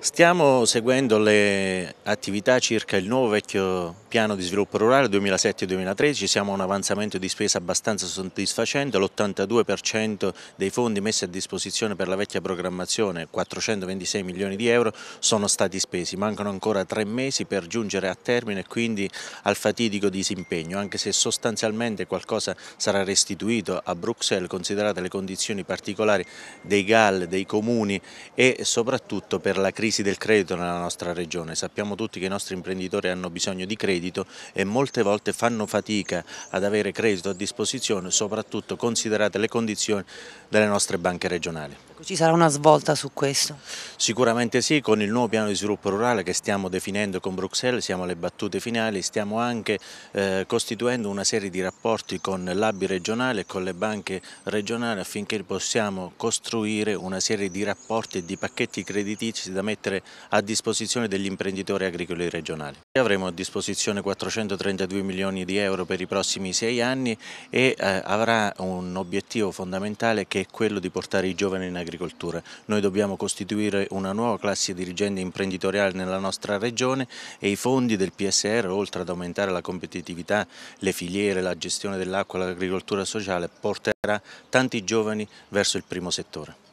Stiamo seguendo le attività circa il nuovo vecchio piano di sviluppo rurale 2007-2013, siamo a un avanzamento di spesa abbastanza soddisfacente, l'82% dei fondi messi a disposizione per la vecchia programmazione, 426 milioni di euro, sono stati spesi, mancano ancora tre mesi per giungere a termine e quindi al fatidico disimpegno, anche se sostanzialmente qualcosa sarà restituito a Bruxelles, considerate le condizioni particolari dei GAL, dei comuni e soprattutto per la crisi crisi del credito nella nostra regione, sappiamo tutti che i nostri imprenditori hanno bisogno di credito e molte volte fanno fatica ad avere credito a disposizione, soprattutto considerate le condizioni delle nostre banche regionali. Ecco, ci sarà una svolta su questo? Sicuramente sì, con il nuovo piano di sviluppo rurale che stiamo definendo con Bruxelles, siamo alle battute finali, stiamo anche eh, costituendo una serie di rapporti con l'ABI regionale e con le banche regionali affinché possiamo costruire una serie di rapporti e di pacchetti creditizi da mettere mettere a disposizione degli imprenditori agricoli regionali. Avremo a disposizione 432 milioni di euro per i prossimi sei anni e eh, avrà un obiettivo fondamentale che è quello di portare i giovani in agricoltura. Noi dobbiamo costituire una nuova classe dirigente imprenditoriale nella nostra regione e i fondi del PSR, oltre ad aumentare la competitività, le filiere, la gestione dell'acqua, l'agricoltura sociale, porterà tanti giovani verso il primo settore.